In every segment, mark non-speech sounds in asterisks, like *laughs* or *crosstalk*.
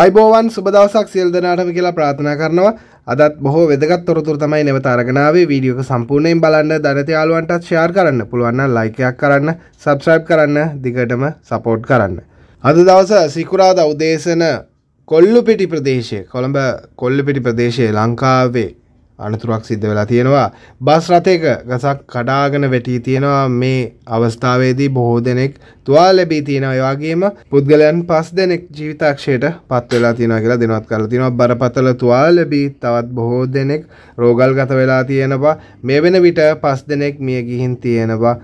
අයිබෝවන් සුබදවසක් සියල් දෙනාටම කියලා ප්‍රාථනා කරනවා අදත් බොහෝ වෙදගත් තොරතුර තමයි නැවත අරගෙනාවේ වීඩියෝක සම්පූර්ණයෙන් බලන්න දනති යාළුවන්ටත් ෂෙයාර් කරන්න පුළුවන් නම් ලයික් එකක් කරන්න සබ්ස්ක්‍රයිබ් කරන්න දිගටම සපෝට් කරන්න අද දවස සිකුරාදා උදේසන කොල්ලුපිටි ප්‍රදේශයේ කොළඹ කොල්ලුපිටි ප්‍රදේශයේ ලංකාවේ අනතුරක් සිද්ධ වෙලා තියෙනවා බස් රථයක ගසක් කඩාගෙන වැටී තියෙනවා මේ අවස්ථාවේදී බොහෝ දෙනෙක් තුවාල ලැබී තියෙනවා ඒ වගේම පුද්ගලයන් 5 දෙනෙක් ජීවිතාක්ෂයට පත් වෙලා තියෙනවා කියලා දෙනවත් කරලා තියෙනවා බරපතල තුවාල ලැබී තවත් බොහෝ දෙනෙක් රෝගල්ගත වෙලා තියෙනවා මේ වෙන විට 5 දෙනෙක් මිය ගිහින් තියෙනවා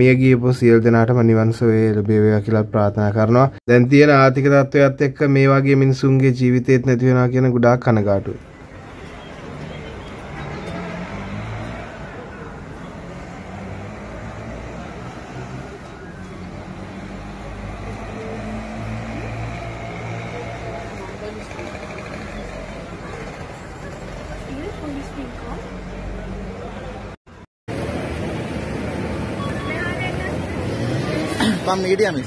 මිය ගියපු සියල් දෙනාටම නිවන් සුවය ලැබේවා කියලා ප්‍රාර්ථනා කරනවා. දැන් තියෙන ආර්ථික තත්ත්වයත් එක්ක මේ වගේ මිනිසුන්ගේ ජීවිතේත් නැති වෙනවා කියන ගොඩාක් කනගාටුයි. some medium is.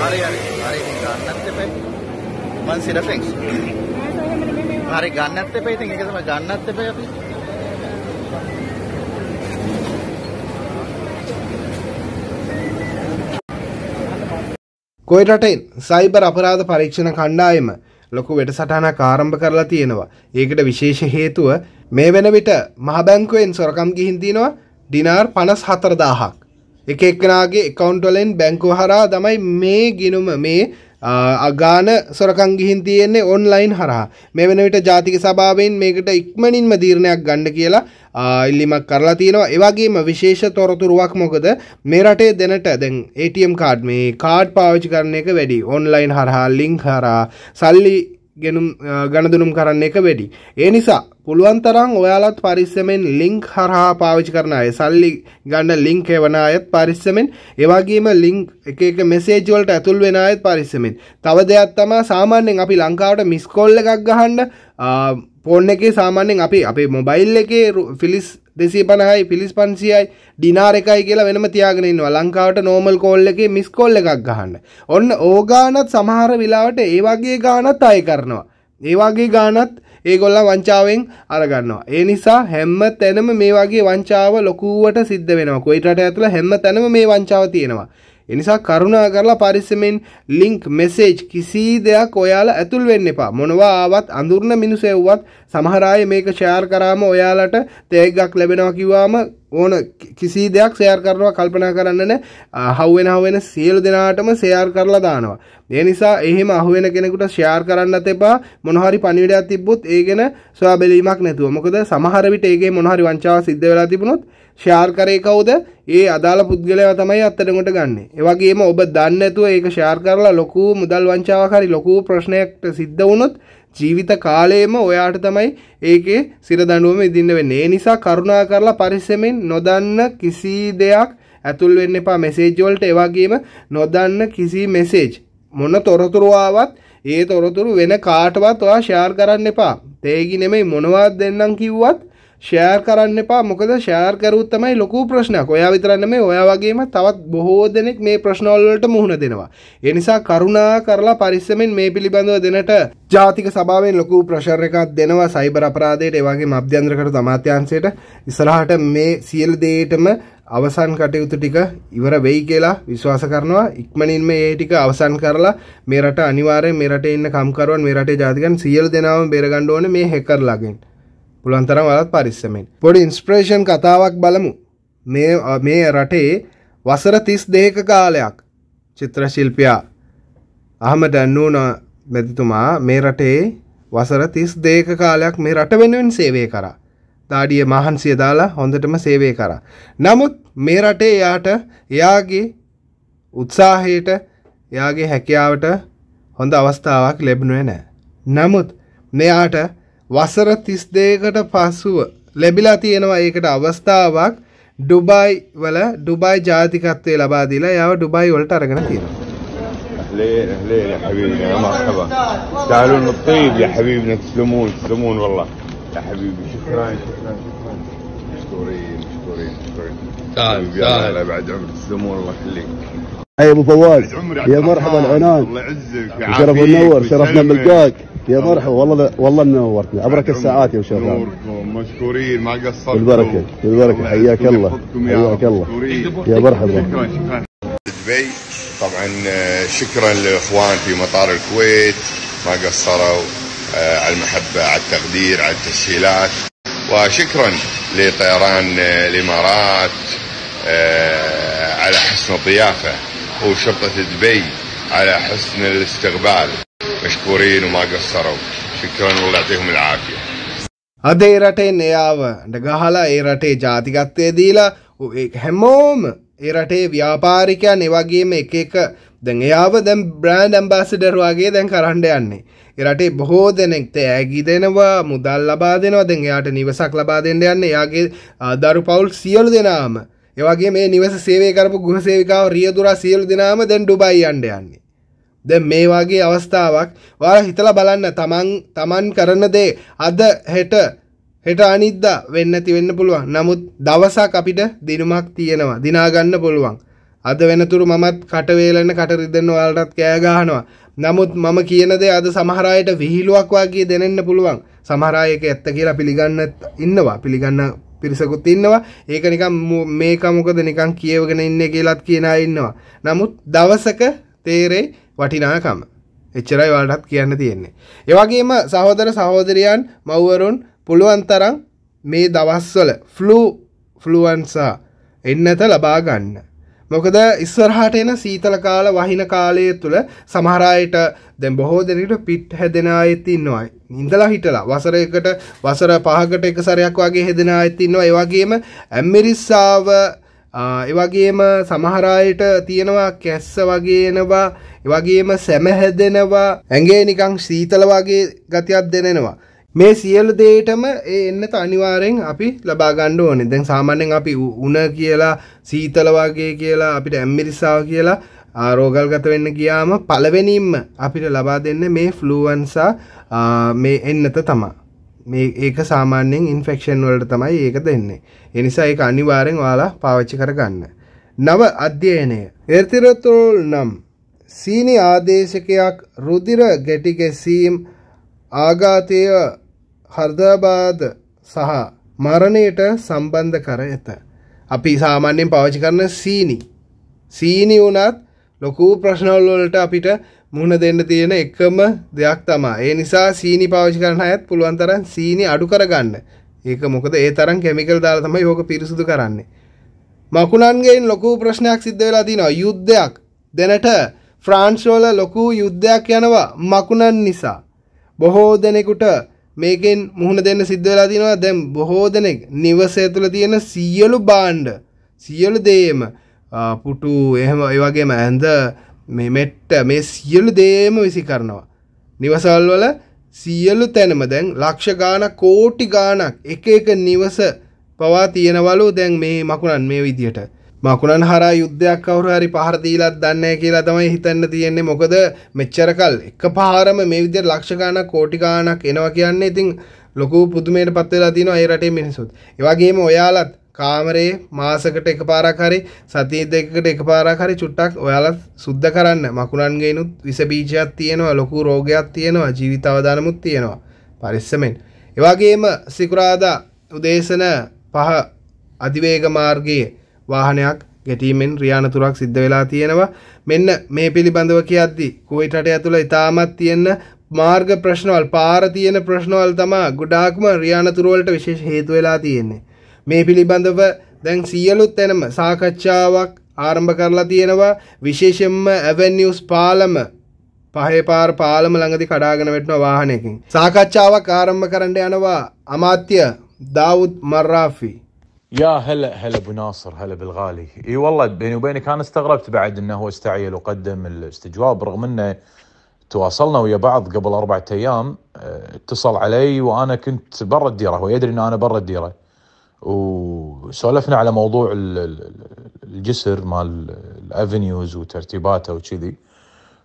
හරි හරි හරි ගන්නත් එපා මං සිර තැන්ක්ස් හරි ගන්නත් එපා ඉතින් ඒක තමයි ගන්නත් එපා අපි කොයිරටෙන් සයිබර් අපරාධ පරීක්ෂණ කණ්ඩායම ලොකු වෙට සටහන කාරම්භ කරලා තියෙනවා. ඒකට විශේෂ හේතුව මේ වෙන විට මහබැංකුවෙන් සොරකම් ගිහින් තියෙනවා ඩිනාර් පනස් හතරදාහක්. එක එක්කෙනගේ එකකවන්ටලෙන් බැංකු හරා තමයි මේ ගිනුම මේ අගාන සොරකං ගිහින් තියෙන්නේ ඔන්ලයින් හරහා මේ වෙන විට ජාතික සභාවෙන් මේකට ඉක්මනින්ම තීරණයක් ගන්න කියලා ඉල්ලීමක් කරලා තියෙනවා ඒ වගේම විශේෂ තොරතුරුවක් මොකද මේ රටේ දැනට දැන් ATM කාඩ් මේ කාඩ් පාවිච්චි කරන එක වැඩි ඔන්ලයින් හරහා ලින්ක් හරහා සල්ලි ගෙනුම් ගණදුනුම් කරන්න එක වැඩි. ඒ නිසා පුළුවන් තරම් ඔයාලත් පරිස්සමෙන් ලින්ක් හරහා පාවිච්චි කරන අය සල්ලි ගන්න ලින්ක් එවන අයත් පරිස්සමෙන් ඒ වගේම ලින්ක් එක එක මෙසේජ් වලට ඇතුල් වෙන අයත් පරිස්සමෙන්. තව දෙයක් තමයි සාමාන්‍යයෙන් අපි ලංකාවට මිස් කෝල් එකක් ගහන්න ෆෝන් එකේ සාමාන්‍යයෙන් අපි අපේ මොබයිල් එකේ ෆිලිස් දෙසිය පණහයි පිලිස් පන්සියයි ඩිනාර එකයි කියලා වෙනම තියාගෙන ඉන්නවා ලංකාවට නෝමල් කෝල් එකේ මිස් කෝල් එකක් ගහන්න. ඔන්න ඕගානත් සමහර වෙලාවට ඒ වගේ ගානත් අය කරනවා. ඒ වගේ ගානත් ඒගොල්ලා වංචාවෙන් අරගන්නවා. ඒ නිසා හැම තැනම මේ වගේ වංචාව ලොකුවට සිද්ධ වෙනවා. කොයිටට ඇතුළ හැම තැනම මේ වංචාව තියෙනවා. එනිසා කරුණා කරලා පරිස්සමෙන් ලින්ක් මෙසේජ් කිසි දෙයක් ඔයාලා ඇතුල් වෙන්න එපා. මොනවා ආවත් අඳුරන මිනිස්සු එව්වත් සමහර අය මේක ෂෙයාර් කරාම ඔයාලට තෑග්ගක් ලැබෙනවා කිව්වාම ඕන කිසි දෙයක් ෂෙයාර් කරනවා කල්පනා කරන්න නැහැ. හවුවෙන හවුවෙන සියලු දෙනාටම ෂෙයාර් කරලා දානවා. ඒ නිසා එහෙම අහුවෙන කෙනෙකුට ෂෙයාර් කරන්නත් එපා. මොන හරි පණිවිඩයක් තිබ්බොත් ඒ ගැන සොයා බැලීමක් නැතුව. මොකද සමහර විට ඒකේ මොන හරි වංචාවක් සිද්ධ වෙලා තිබුණොත් ෂයාර් කරේ කවුද ඒ අදාළ පුද්ගලයා තමයි අත්තටකොට ගන්න ඒවගේම ඔබ දන්නඇතුව ඒක ෂයාර් කරලා ලොකු මුදල් වංචාවක් හරි ලොකු ප්‍රශ්නයක්ට සිද්ධ වුණොත් ජීවිත කාලයේම ඔයාට තමයි ඒකේ සිර දඬුවම ඉදින්න වෙන්නේ. ඒ නිසා කරුණා කරලා පරිස්සමෙන් නොදන්න කිසි දෙයක් ඇතුල් වෙන්න එපා මෙසේජ් වලට. ඒ වගේම නොදන්න කිසි මෙසේජ් මොන තොරතුරු ආවත් ඒ තොරතුරු වෙන කාටවත් ඔයා ෂෙයාර් කරන්න එපා. තේගි නෙමෙයි මොනවද දෙන්නම් කිව්වත් ෂෙයාර් කරන්න එපා මොකද ෂෙයාර් කරුවොත් තමයි ලොකු ප්‍රශ්නයක්. ඔයා විතරක් නෙමෙයි ඔයා වගේම තවත් බොහෝ දෙනෙක් මේ ප්‍රශ්නවල වලට මුහුණ දෙනවා. ඒ නිසා කරුණා කරලා පරිස්සමෙන් මේ පිළිබඳව දෙනට ජාතික සභාවෙන් ලොකු ප්‍රෙෂර් එකක් දෙනවා සයිබර් අපරාධයට ඒ වගේම අභ්‍යන්තර අමාත්‍යංශයට. ඉස්සරහට මේ සියලු දේටම අවසන් කටයුතු ටික ඉවර වෙයි කියලා විශ්වාස කරනවා ඉක්මනින්ම ඒ ටික අවසන් කරලා මේ රට අනිවාර්යෙන් මේ රටේ ඉන්න කම්කරුවන් මේ රටේ ජාතිකයන් සියලු දෙනාම බේරගන්න ඕනේ මේ හැකර්ලාගෙන් පුළන්තරම් වලත් පරිස්සමෙන්. පොඩි ඉන්ස්ප්‍රේෂන් කතාවක් බලමු මේ රටේ වසර තිස් දෙක කාලයක් චිත්‍රශිල්පයා අහම දැන්නූන මැතිතුමා මේ රටේ වසර තිස් දේක කාලයක් මේ රට වෙනුවෙන් සේවය කරා. දාඩිය මහන්සිය දාලා හොඳටම සේවය කරා. නමුත් මේ රටේ එයාට එයාගේ උත්සාහයට එයාගේ හැකියාවට හොඳ අවස්ථාවක් ලැබුණේ නැහැ. නමුත් මෙයාට වසර 32කට පසුව ලැබිලා තියෙනවා ඒකට අවස්ථාවක් ඩුබයි වල ඩුබයි ජාතිකත්වය ලබා දීලා යාව ඩුබයි වලට අරගෙන තියෙනවා. ليه ليه يا حبيبي يا مرحبا تعالوا نطيب يا حبيبنا تسلمون تسلمون والله يا حبيبي شكرا شكرا شكرا مشكورين مشكورين مشكورين تعال تعال بعد عمرك تسلمون الله يخليك يا ابو فواز يا مرحبا عنان الله يعزك شرف منور شرفنا بلقاك يا مرحبا والله والله نورتنا ابرك الساعات يا شباب نوركم مشكورين ما قصرتوا بالبركه بالبركه حياك الله حياك الله يا مرحبا شكرا شكرا دبي طبعا آه، شكرا للاخوان في مطار الكويت ما قصروا آه، على المحبه على التقدير على التسهيلات وشكرا لطيران آه، الامارات على حسن الضيافه وشطت دبي على حسن الاستقبال مشكورين وما قصروا شكرا والله يعطيهم العافية අද ඒ රටෙන් එයාව ඩගහලා ඒ රටේ ජාතිකත්වය දීලා හැමෝම ඒ රටේ ව්‍යාපාරිකයන් එවගේම එක එක දැන් එයාව දැන් බ්‍රෑන්ඩ් ඇම්බාසිඩර් වගේ දැන් කරන්න යන්නේ. ඒ රටේ බොහෝ දෙනෙක්ට ඇගි දෙනවා මුදල් ලබා දෙනවා දැන් එයාට නිවසක් ලබා දෙන්න යන්නේ එයාගේ දරු පවුල් සියලු දෙනාම ඒවගේ මේ නිවස සේවය කරපු ගෘහ සේවිකාව රියදුරා සියලු දෙනාම දැන් ඩුබයි යන්න යන්නේ. දැන් මේ වගේ අවස්ථාවක් ඔයාලා හිතලා බලන්න තමන් තමන් කරන දේ අද හෙට හෙට අනිද්දා වෙන්න නැති වෙන්න පුළුවන්. නමුත් දවසක් අපිට දිනුමක් තියෙනවා. දිනා ගන්න පුළුවන්. අද වෙනතුරු මමත් කට වේලන කට රිදෙන්න ඔයාලටත් කෑ ගහනවා. නමුත් මම කියන දේ අද සමහර අයට විහිළුවක් වගේ දැනෙන්න පුළුවන්. සමහර අය ඒක ඇත්ත කියලා පිළිගන්න ඉන්නවා. පිළිගන්න පිරිසකුත් ඉන්නවා ඒක නිකම් මේකමොකද නිකං කියවගෙන ඉන්න කියලත් කියනා ඉන්නවා නමුත් දවසක තේරේ වටිනාකම එච්චරයි වලටත් කියන්න තියෙන්නේ ඒවගේම සහෝදර සහෝදරයන් මව්වරුන් පුළුවන් තරම් මේ දවස්වල ෆ්ලූ ෆ්ලුවන්සා එන්නත ලබා ගන්න මොකද ඉස්සරහට එන සීතල කාල වහින කාලය තුළ සමහරයට දැන් බොහෝ දෙනෙකුට පිට හැදෙන අයෙත් ඉන්නවා ඉඳලා හිටලා වසරයකට වසර පහකට එක සැරයක් වගේ හැදෙන අයෙත් ඉන්නවා ඒ වගේම ඇම්මරිස්සාව එවගේම සමහරායට තියෙනවා කැස්ස වගේනවා එවගේම සැමහැදෙනවා ඇගේ නිකං සීතල වගේ ගතියක් දෙනෙනවා මේ සියලු දේටම ඒ එන්නත අනිවාරයෙන් අපි ලබා ගන්න ඕනේ. දැන් සාමාන්‍යයෙන් අපි උණ කියලා සීතල වගේ කියලා අපිට ඇම්මිරිසාව කියලා රෝගල්ගත වෙන්න ගියාම පළවෙනින්ම අපිට ලබා දෙන්නේ මේ ෆ්ලූවන්සා මේ එන්නත තමයි. මේ ඒක සාමාන්‍යයෙන් ඉන්ෆෙක්ෂන් වලට තමයි ඒක දෙන්නේ. ඒ නිසා ඒක අනිවාර්යෙන් ඔයාලා පාවිච්චි කරගන්න. නව අධ්‍යයනය. එර්තිරතෝල් නම් සීනි ආදේශකයක් රුධිර ගැටි ගැසීම් ආඝාතය හර්දාබාද සහ මරණයට සම්බන්ධ කර ඇත. අපි සාමාන්‍යයෙන් පාවිච්චි කරන සීනි. සීනි වුණත් ලොකු ප්‍රශ්නවල වලට අපිට මුහුණ දෙන්න තියෙන එකම දෙයක් තමයි. ඒ නිසා සීනි පාවිච්චි කරන අයත් පුළුවන් තරම් සීනි අඩු කරගන්න. ඒක මොකද ඒ තරම් කිමිකල් දාලා තමයි යෝග පිරිසුදු කරන්නේ. මකුණන්ගෙන් ලොකු ප්‍රශ්නයක් සිද්ධ වෙලා තියෙනවා. යුද්ධයක්. දැනට ෆ්‍රාන්ස් වල ලොකු යුද්ධයක් යනවා මකුණන් නිසා. බොහෝ දෙනෙකුට මේකෙන් මුහුණ දෙන්න සිද්ධ වෙලා තියෙනවා දැන් බොහෝ දෙනෙක් නිවසේ තුල තියෙන සියලු භාණ්ඩ සියලු දේම පුටු එහෙම ඒ වගේම ඇඳ මේ මෙට්ට මේ සියලු දේම විසි කරනවා නිවසල් වල සියලු තැනම දැන් ලක්ෂ ගාණක් කෝටි ගාණක් එක එක නිවස පවා තියෙනවලු දැන් මේ මකුණන් මේ විදියට මකුණන් හරා යුද්ධයක් කවුරු හරි පහර දීලත් දන්නේ කියලා තමයි හිතන්න තියෙන්නේ මොකද මෙච්චරකල් එක පාරම මේ විදිහට ලක්ෂ ගාණක් කෝටි ගාණක් එනවා කියන්නේ ඉතින් ලොකු පුදුමයකට පත් වෙලා තියෙනවා ඒ රටේ මිනිස්සුත්. ඒ වගේම ඔයාලත් කාමරේ මාසකට එකපාරක් හරි සතිය දෙකකට එකපාරක් හරි චුට්ටක් ඔයාලත් සුද්ධ කරන්න. මකුණන්ගේනුත් විස බීජයක් තියෙනවා, ලොකු රෝගයක් තියෙනවා, ජීවිත අවදානමුත් තියෙනවා. පරිස්සමෙන්. ඒ වගේම සිකුරාදා උදේසන පහ අධිවේග මාර්ගයේ වාහනයක් ගැටීමෙන් රියානතුරක් සිද්ධ වෙලා තියෙනවා මෙන්න මේ පිළිබඳව කියද්දි කුවයිටට ඇතුළ ඉතාමත් තියෙන මාර්ග ප්‍රශ්නවල් පාර තියෙන ප්‍රශ්නවල් තමා ගොඩාක්ම රියානතුරුවලට විශේෂ හේතු වෙලා තියෙන්නේ මේ පිළිබඳව දැන් සියලුත් එනම සාකච්ඡාවක් ආරම්භ කරලා තියෙනවා විශේෂයෙන්ම ඇවැන්නිවුස් පාලම පහේ පාර පාලම ළඟදි කඩාගෙන වැටෙන වාහනයකින් සාකච්ඡාවක් ආරම්භ කරන්න යනවා අමාත්‍ය දාවුද් මර්රාෆි يا هلا هلا ابو ناصر هلا بالغالي اي والله بيني وبينك انا استغربت بعد انه هو استعجل وقدم الاستجواب رغم انه تواصلنا ويا بعض قبل أربعة ايام آه، اتصل علي وانا كنت برا الديره هو يدري ان انا برا الديره وسولفنا على موضوع الجسر مال الافنيوز وترتيباته وكذي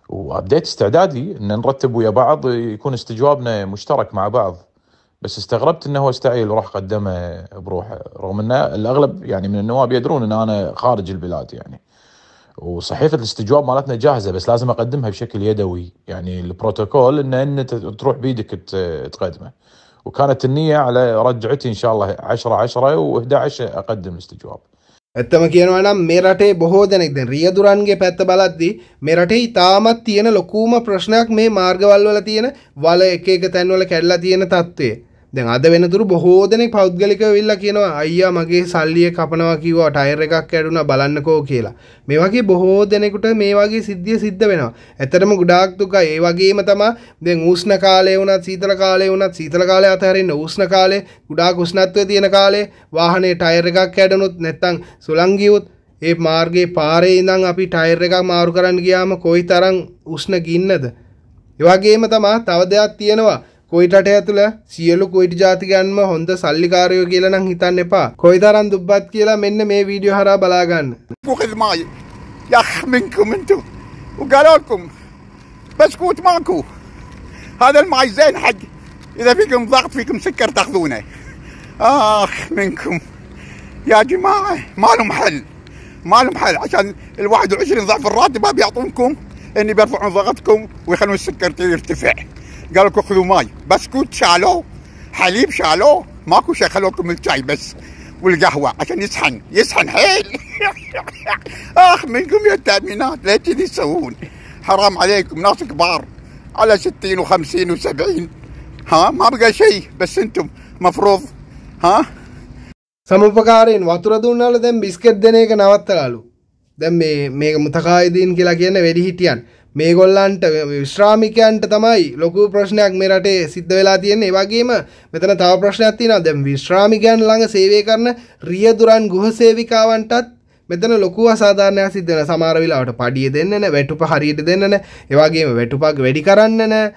وابديت استعدادي ان نرتب ويا بعض يكون استجوابنا مشترك مع بعض بس استغربت انه هو استعيل وراح قدمه بروحه رغم ان الاغلب يعني من النواب يدرون ان انا خارج البلاد يعني وصحيفه الاستجواب مالتنا جاهزه بس لازم اقدمها بشكل يدوي يعني البروتوكول ان انت تروح بيدك تقدمه وكانت النيه على رجعتي ان شاء الله 10 10 و11 اقدم الاستجواب ඇත්තම කියනවා නම් මේ රටේ බොහෝ දෙනෙක් දැන් රියදුරන්ගේ පැත්ත බලද්දි මේ රටේ ඉතාමත් තියෙන ලොකුම ප්‍රශ්නයක් මේ මාර්ගවල් වල තියෙන වල එක එක තැන්වල කැඩලා තියෙන තත්ත්වය. දැන් අද වෙනතුරු බොහෝ දෙනෙක් පෞද්ගලික වෙල්ලා කියනවා අයියා මගේ සල්ලිය කපනවා කිව්වා ටයර් එකක් කැඩුනා බලන්නකෝ කියලා. මේ වගේ බොහෝ දෙනෙකුට මේ වගේ සිද්ධිය සිද්ධ වෙනවා. ඇත්තටම ගොඩාක් දුකයි. ඒ වගේම තමයි දැන් උෂ්ණ කාලය වුණත් සීතල කාලය වුණත් සීතල කාලය අතරින්න උෂ්ණ කාලේ ගොඩාක් උෂ්ණත්වයේ තියෙන කාලේ වාහනේ ටයර් එකක් කැඩුනොත් නැත්තම් සුළං ගියොත් ඒ මාර්ගයේ පාරේ ඉඳන් අපි ටයර් එකක් මාරු කරන්න ගියාම කොයි තරම් උෂ්ණ ගින්නද. ඒ වගේම තමයි තව දෙයක් තියෙනවා. කොයිටට ඇතුළ සියලු කොයිට ජාතිකයන්ම හොඳ සල්ලිකාරයෝ කියලා නම් හිතන්න එපා. කොයිතරම් දුප්පත් කියලා මෙන්න මේ වීඩියෝ හරහා බලා ගන්න. بوخذ معي يخ منكم انتم وقالوا لكم بسكوت ماكو هذا الماي زين حق اذا فيكم ضغط فيكم سكر تاخذونه اخ منكم يا جماعه ما لهم حل ما لهم حل عشان ال 21 ضعف الراتب ما بيعطونكم اني بيرفعون ضغطكم ويخلون السكر يرتفع قال لكم خذوا ماي بسكوت شالوه حليب شالوه ماكو شيء خلوا لكم الشاي بس والقهوه عشان يسحن يسحن حيل *laughs* اخ منكم يا التامينات لا كذي تسوون حرام عليكم ناس كبار على 60 و50 و70 ها ما بقى شيء بس انتم مفروض ها سمو بقارين واتردون على ذنب දෙන එක නවත්තලාලු දැ මේ මේ මුතකායිදීන් කියලා කියන්න වැඩි හිටියන් මේ ගොල්ලන්ට විශ්‍රාමිකයන්ට තමයි ලොකු ප්‍රශ්නයක් මේ රටේ සිද්ධ වෙලා තියෙන්නේ වගේම මෙතන තව ප්‍රශ්නයක් තියෙනවා දැන් විශ්‍රාමිකයන් ළඟ සේවය කරන රියදුරන් ගෘහ සේවිකාවන්ටත් මෙතන ලොකු අසාධාරණයක් සිද්ධ වෙන සමහර වෙලාවට පඩිය දෙන්නේ නැ වැටුප හරියට දෙන්නේ නැ ඒ වගේම වැටුපක් වැඩි කරන්නේ නැ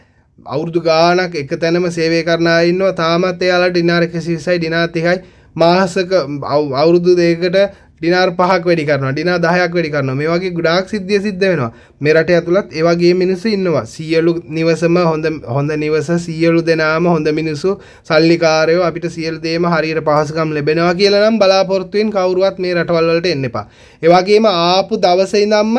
අවුරුදු ගානක් එක තැනම සේවය කරන අය ඉන්නවා තාමත් එයාලට ඩිනාර 120යි ඩිනාර් 30යි මාසක අවුරුදු දෙකකට ඩිනාර් පහක් වැඩි කරනවා ඩිනා 10ක් වැඩි කරනවා මේ වගේ ගොඩාක් සිද්ධිය සිද්ධ වෙනවා මේ රටේ ඇතුළත් ඒ වගේ මිනිස්සු ඉන්නවා සියලු නිවසම හොඳ හොඳ නිවස සියලු දෙනාම හොඳ මිනිස්සු සල්ලිකාරයෝ අපිට සියලු දේම හරියට පහසුකම් ලැබෙනවා කියලා නම් බලාපොරොත්තුෙන් කවුරුවත් මේ රටවල් වලට එන්න එපා ඒ වගේම ආපු දවසේ ඉඳන්ම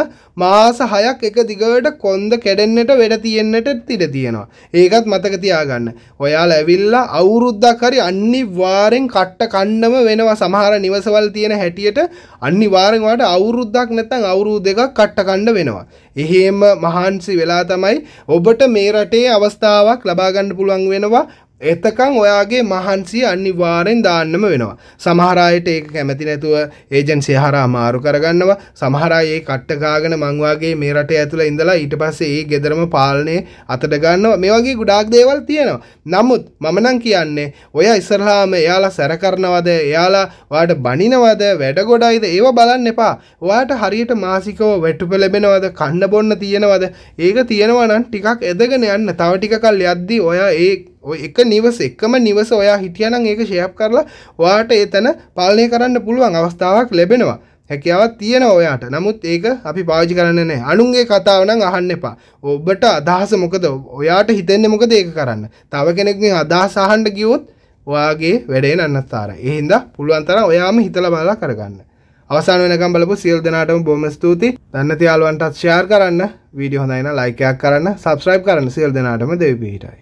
මාස 6ක් එක දිගට කොන්ද කැඩෙන්නට වෙඩ තියෙන්නට ඉඩ තියෙනවා ඒකත් මතක තියාගන්න ඔයාලා ඇවිල්ලා අවුරුද්දක් හරි අනිවාර්යෙන් කට්ට කන්නම වෙනවා සමහර නිවසවල් තියෙන හැටියට අනිවාර්යෙන්ම අවුරුද්දක් නැත්නම් අවුරුදු දෙකක් කට්ට කණ්ඩ වෙනවා. එහෙම මහන්සි වෙලා තමයි ඔබට මේ රටේ අවස්ථාවක් ලබා ගන්න පුළුවන් වෙනවා එතකන් ඔයාගේ මහන්සිය අනිවාර්යෙන් දාන්නම වෙනවා. සමහර අයට ඒක කැමති නැතුව ඒජන්සි හරහා මාරු කරගන්නවා. සමහර අය ඒ කට්ට ගාගෙන මං වාගේ මේ රටේ ඇතුළේ ඉඳලා ඊට පස්සේ ඒ ගෙදරම පාලනය අතට ගන්නවා. මේ වගේ ගොඩාක් දේවල් තියෙනවා. නමුත් මම නම් කියන්නේ ඔය ඉස්සරහාම එයාලා සැර කරනවද? එයාලා ඔයාට බනිනවද? වැඩ ගොඩයිද? ඒව බලන්න එපා. ඔයාට හරියට මාසිකව වැටුප ලැබෙනවද? කන්න බොන්න තියෙනවද? ඒක තියෙනවා නම් ටිකක් එදගෙන යන්න. තව ටිකක් කල් යද්දී ඔයා ඒ ඔය එක නිවස එකම නිවස ඔයා හිටියනම් ඒක ෂෙයාප් කරලා ඔයාට එතන පාලනය කරන්න පුළුවන් අවස්ථාවක් ලැබෙනවා. හැකියාවක් තියෙන ඔයාට නමුත් ඒක අපි පාවිච්චි කරන්න නෑ අනුන්ගේ කතාව නම් අහන්න එපා ඔබට අදහස මොකද ඔයාට හිතෙන්නේ මොකද ඒක කරන්න තව කෙනෙක්ගේ අදහස අහන්න ගියොත් ඔයාගේ වැඩේ නන්නස්තර ඒ හින්දා පුළුවන් තරම් ඔයාම හිතලා බලලා කරගන්න අවසාන වෙනකම් බලපු සියලු දෙනාටම බොහොම ස්තුතියි දන්න තියාලුවන්ටත් ෂෙයාර් කරන්න වීඩියෝ හොඳයි නම් ලයික් එකක් කරන්න සබ්ස්ක්‍රයිබ් කරන්න සියලු දෙනාටම දෙවි පිහිටයි